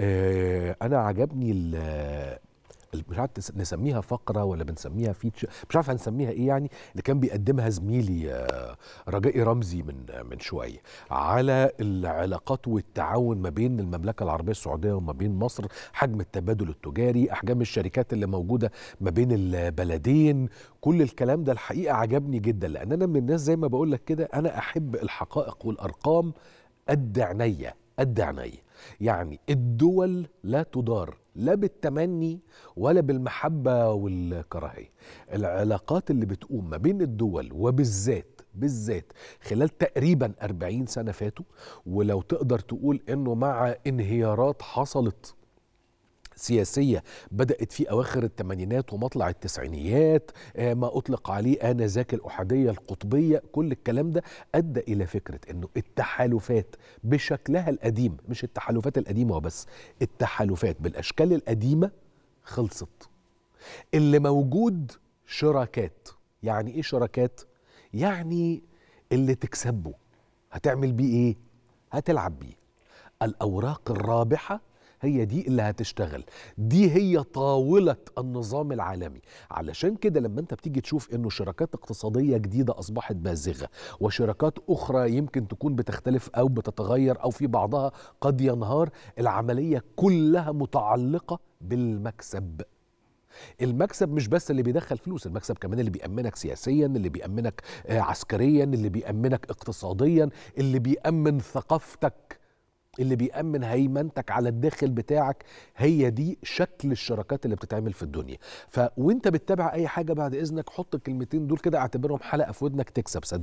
آه، انا عجبني مش عارف نسميها فقره ولا بنسميها فيتشر مش عارف هنسميها ايه يعني اللي كان بيقدمها زميلي آه، رجائي رمزي من من شويه على العلاقات والتعاون ما بين المملكه العربيه السعوديه وما بين مصر حجم التبادل التجاري احجام الشركات اللي موجوده ما بين البلدين كل الكلام ده الحقيقه عجبني جدا لان انا من الناس زي ما بقول لك كده انا احب الحقائق والارقام قد عينيا قد عينيا يعني الدول لا تدار لا بالتمني ولا بالمحبة والكراهية العلاقات اللي بتقوم ما بين الدول وبالذات بالذات خلال تقريبا 40 سنة فاتوا ولو تقدر تقول انه مع انهيارات حصلت السياسية بدأت في أواخر الثمانينات ومطلع التسعينيات آه، ما أطلق عليه آنذاك الأحادية القطبية كل الكلام ده أدى إلى فكرة أنه التحالفات بشكلها القديم مش التحالفات القديمة وبس التحالفات بالأشكال القديمة خلصت اللي موجود شراكات يعني ايه شراكات يعني اللي تكسبه هتعمل بيه ايه هتلعب بيه الاوراق الرابحه هي دي اللي هتشتغل دي هي طاولة النظام العالمي علشان كده لما انت بتيجي تشوف انه شراكات اقتصادية جديدة اصبحت بازغة وشراكات اخرى يمكن تكون بتختلف او بتتغير او في بعضها قد ينهار العملية كلها متعلقة بالمكسب المكسب مش بس اللي بيدخل فلوس المكسب كمان اللي بيأمنك سياسيا اللي بيأمنك آه، عسكريا اللي بيأمنك اقتصاديا اللي بيأمن ثقافتك اللي بيأمن هيمنتك على الداخل بتاعك هي دي شكل الشراكات اللي بتتعمل في الدنيا فوانت بتتابع اي حاجه بعد اذنك حط الكلمتين دول كده اعتبرهم حلقه في ودنك تكسب صدقني